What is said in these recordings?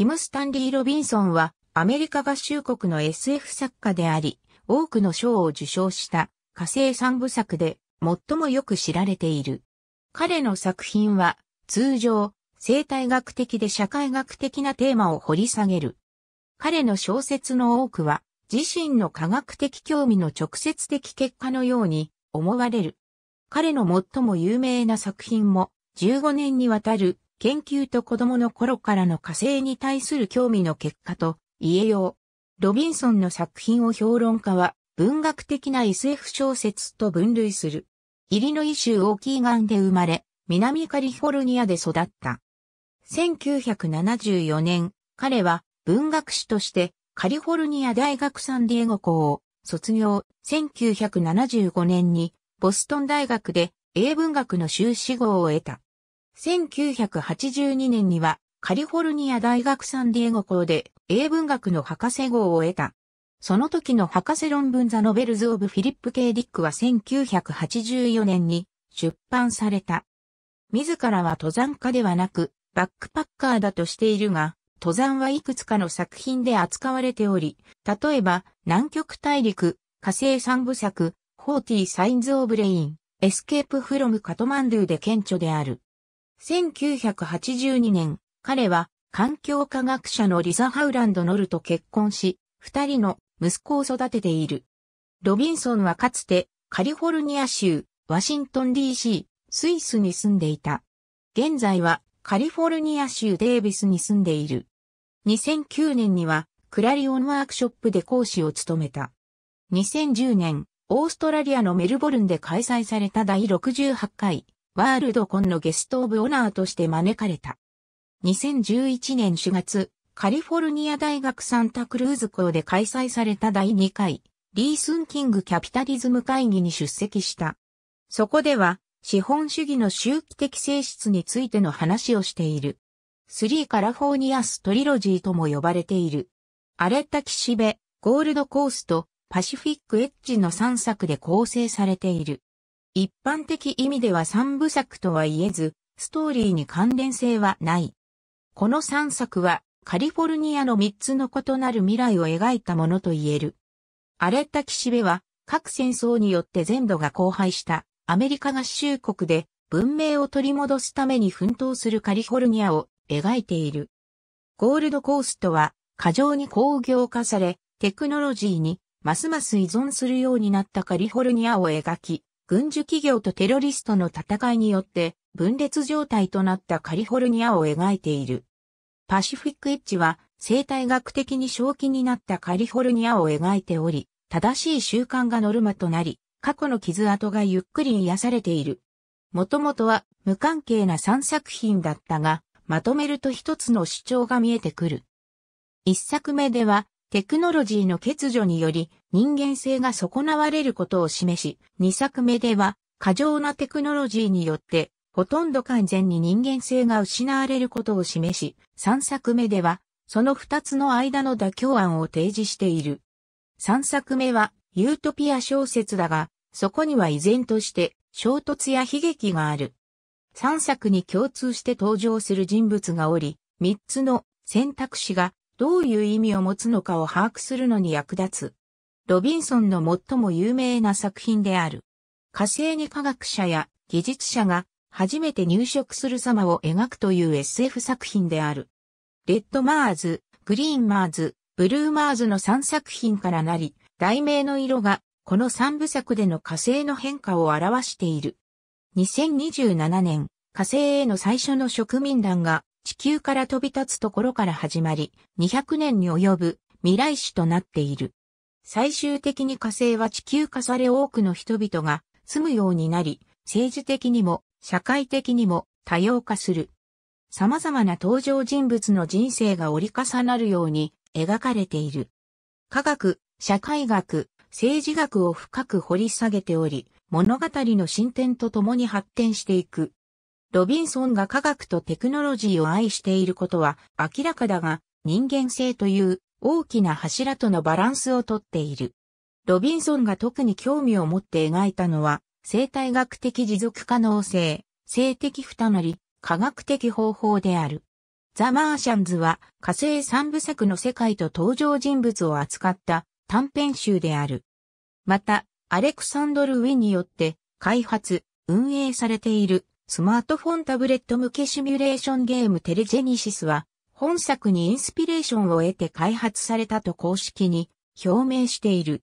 キム・スタンリー・ロビンソンはアメリカ合衆国の SF 作家であり、多くの賞を受賞した火星三部作で最もよく知られている。彼の作品は通常生態学的で社会学的なテーマを掘り下げる。彼の小説の多くは自身の科学的興味の直接的結果のように思われる。彼の最も有名な作品も15年にわたる研究と子供の頃からの火星に対する興味の結果と言えよう。ロビンソンの作品を評論家は文学的な SF 小説と分類する。イリノイ州オーキーガンで生まれ、南カリフォルニアで育った。1974年、彼は文学士としてカリフォルニア大学サンディエゴ校を卒業。1975年にボストン大学で英文学の修士号を得た。1982年にはカリフォルニア大学サンディエゴ校で英文学の博士号を得た。その時の博士論文ザ・ノベルズ・オブ・フィリップ・ケイ・ディックは1984年に出版された。自らは登山家ではなく、バックパッカーだとしているが、登山はいくつかの作品で扱われており、例えば、南極大陸、火星三部作、40ィー・サインズ・オブ・レイン、エスケープフロムカトマンドゥで顕著である。1982年、彼は環境科学者のリザ・ハウランド・ノルと結婚し、二人の息子を育てている。ロビンソンはかつてカリフォルニア州、ワシントン DC、スイスに住んでいた。現在はカリフォルニア州デービスに住んでいる。2009年にはクラリオンワークショップで講師を務めた。2010年、オーストラリアのメルボルンで開催された第68回ワールドコンのゲストオブオナーとして招かれた。2011年4月、カリフォルニア大学サンタクルーズ校で開催された第2回、リースンキングキャピタリズム会議に出席した。そこでは、資本主義の周期的性質についての話をしている。3カラフォーニアストリロジーとも呼ばれている。荒れた岸辺、ゴールドコースト、パシフィックエッジの3作で構成されている。一般的意味では三部作とは言えず、ストーリーに関連性はない。この三作は、カリフォルニアの三つの異なる未来を描いたものと言える。荒れた岸辺は、各戦争によって全土が荒廃したアメリカ合衆国で文明を取り戻すために奮闘するカリフォルニアを描いている。ゴールドコーストは過剰に工業化され、テクノロジーにますます依存するようになったカリフォルニアを描き、軍需企業とテロリストの戦いによって分裂状態となったカリフォルニアを描いている。パシフィックエッジは生態学的に正気になったカリフォルニアを描いており、正しい習慣がノルマとなり、過去の傷跡がゆっくり癒されている。もともとは無関係な3作品だったが、まとめると一つの主張が見えてくる。一作目ではテクノロジーの欠如により人間性が損なわれることを示し、2作目では過剰なテクノロジーによってほとんど完全に人間性が失われることを示し、3作目ではその2つの間の妥協案を提示している。3作目はユートピア小説だが、そこには依然として衝突や悲劇がある。3作に共通して登場する人物がおり、3つの選択肢がどういう意味を持つのかを把握するのに役立つ。ロビンソンの最も有名な作品である。火星に科学者や技術者が初めて入植する様を描くという SF 作品である。レッドマーズ、グリーンマーズ、ブルーマーズの3作品からなり、題名の色がこの3部作での火星の変化を表している。2027年、火星への最初の植民団が地球から飛び立つところから始まり、200年に及ぶ未来史となっている。最終的に火星は地球化され多くの人々が住むようになり、政治的にも社会的にも多様化する。様々な登場人物の人生が折り重なるように描かれている。科学、社会学、政治学を深く掘り下げており、物語の進展とともに発展していくロビンソンが科学とテクノロジーを愛していることは明らかだが、人間性という大きな柱とのバランスをとっている。ロビンソンが特に興味を持って描いたのは、生態学的持続可能性、性的負担なり、科学的方法である。ザ・マーシャンズは火星三部作の世界と登場人物を扱った短編集である。また、アレクサンドル・ウィンによって開発、運営されているスマートフォンタブレット向けシミュレーションゲームテレジェニシスは、本作にインスピレーションを得て開発されたと公式に表明している。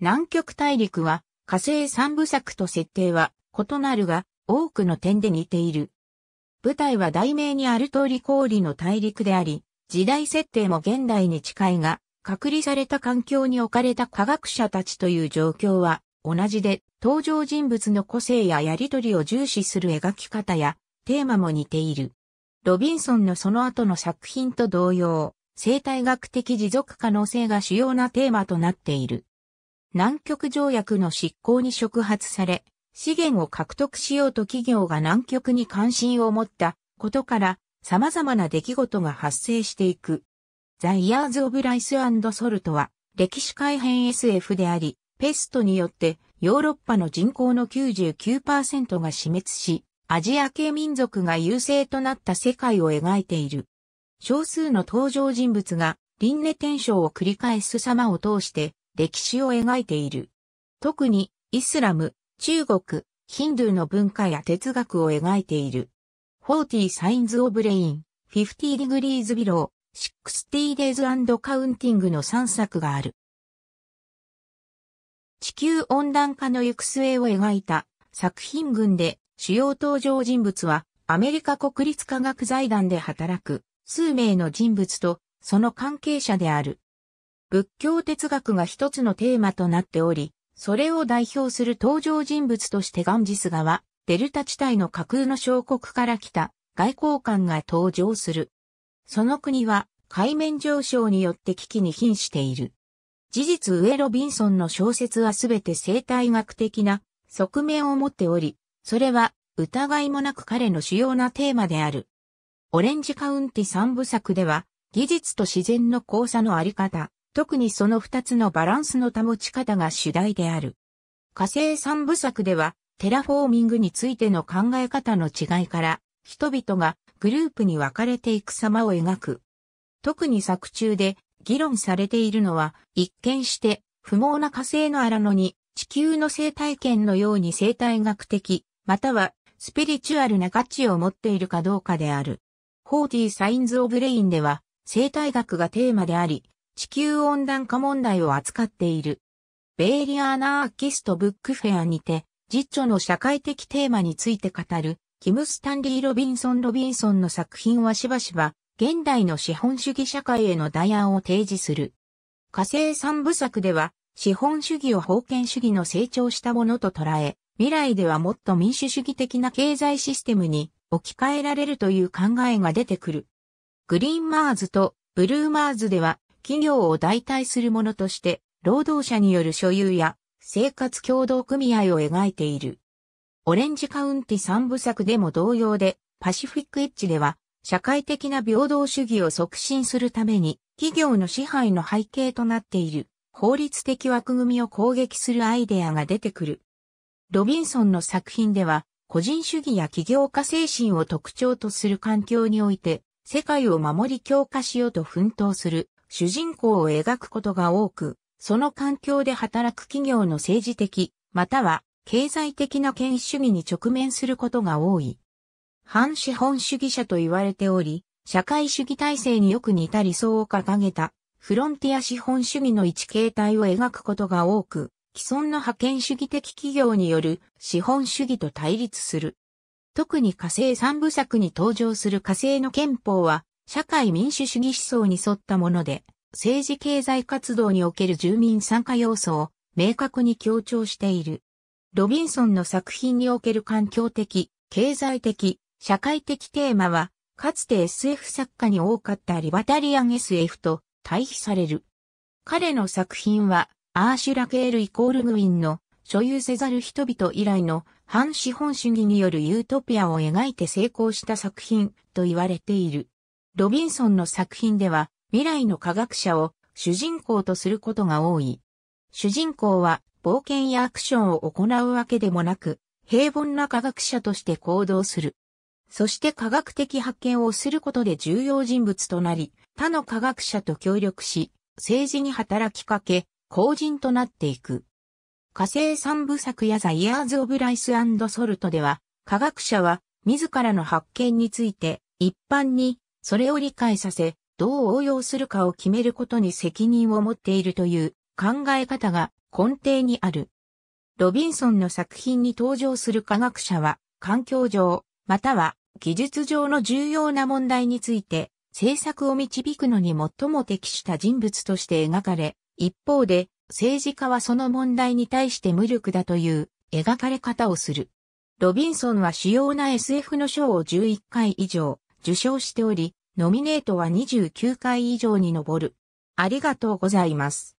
南極大陸は火星三部作と設定は異なるが多くの点で似ている。舞台は題名にある通り氷の大陸であり、時代設定も現代に近いが、隔離された環境に置かれた科学者たちという状況は同じで、登場人物の個性ややりとりを重視する描き方やテーマも似ている。ロビンソンのその後の作品と同様、生態学的持続可能性が主要なテーマとなっている。南極条約の執行に触発され、資源を獲得しようと企業が南極に関心を持ったことから様々な出来事が発生していく。The Years of Rice and s l は歴史改変 SF であり、ペストによってヨーロッパの人口の99%が死滅し、アジア系民族が優勢となった世界を描いている。少数の登場人物が輪廻転生を繰り返す様を通して歴史を描いている。特にイスラム、中国、ヒンドゥーの文化や哲学を描いている。40 Signs of Rain, 50 Degrees Below, 60 Days and Counting の3作がある。地球温暖化の行く末を描いた作品群で主要登場人物はアメリカ国立科学財団で働く数名の人物とその関係者である。仏教哲学が一つのテーマとなっており、それを代表する登場人物としてガンジス川、デルタ地帯の架空の小国から来た外交官が登場する。その国は海面上昇によって危機に瀕している。事実上ロビンソンの小説はすべて生態学的な側面を持っており、それは疑いもなく彼の主要なテーマである。オレンジカウンティ三部作では、技術と自然の交差のあり方、特にその二つのバランスの保ち方が主題である。火星三部作では、テラフォーミングについての考え方の違いから、人々がグループに分かれていく様を描く。特に作中で議論されているのは、一見して不毛な火星の荒野に地球の生態圏のように生態学的、またはスピリチュアルな価値を持っているかどうかである。4ティー・サインズ・オブ・レインでは生態学がテーマであり、地球温暖化問題を扱っている。ベイリアーナーキストブックフェアにて、実著の社会的テーマについて語る、キム・スタンリー・ロビンソン・ロビンソンの作品はしばしば現代の資本主義社会への代案を提示する。火星三部作では、資本主義を封建主義の成長したものと捉え、未来ではもっと民主主義的な経済システムに置き換えられるという考えが出てくる。グリーンマーズとブルーマーズでは企業を代替するものとして労働者による所有や生活共同組合を描いている。オレンジカウンティ三部作でも同様でパシフィックエッジでは社会的な平等主義を促進するために、企業の支配の背景となっている法律的枠組みを攻撃するアイデアが出てくる。ロビンソンの作品では、個人主義や起業家精神を特徴とする環境において、世界を守り強化しようと奮闘する主人公を描くことが多く、その環境で働く企業の政治的、または経済的な権威主義に直面することが多い。反資本主義者と言われており、社会主義体制によく似た理想を掲げた、フロンティア資本主義の一形態を描くことが多く、既存の派遣主義的企業による資本主義と対立する。特に火星三部作に登場する火星の憲法は、社会民主主義思想に沿ったもので、政治経済活動における住民参加要素を明確に強調している。ロビンソンの作品における環境的、経済的、社会的テーマは、かつて SF 作家に多かったリバタリアン SF と対比される。彼の作品は、アーシュラ・ケール・イコール・グウィンの所有せざる人々以来の反資本主義によるユートピアを描いて成功した作品と言われている。ロビンソンの作品では未来の科学者を主人公とすることが多い。主人公は冒険やアクションを行うわけでもなく、平凡な科学者として行動する。そして科学的発見をすることで重要人物となり、他の科学者と協力し、政治に働きかけ、後人となっていく。火星三部作やザ・イヤーズ・オブ・ライス・ソルトでは、科学者は自らの発見について、一般にそれを理解させ、どう応用するかを決めることに責任を持っているという考え方が根底にある。ロビンソンの作品に登場する科学者は、環境上、または技術上の重要な問題について、政策を導くのに最も適した人物として描かれ、一方で、政治家はその問題に対して無力だという描かれ方をする。ロビンソンは主要な SF の賞を11回以上受賞しており、ノミネートは29回以上に上る。ありがとうございます。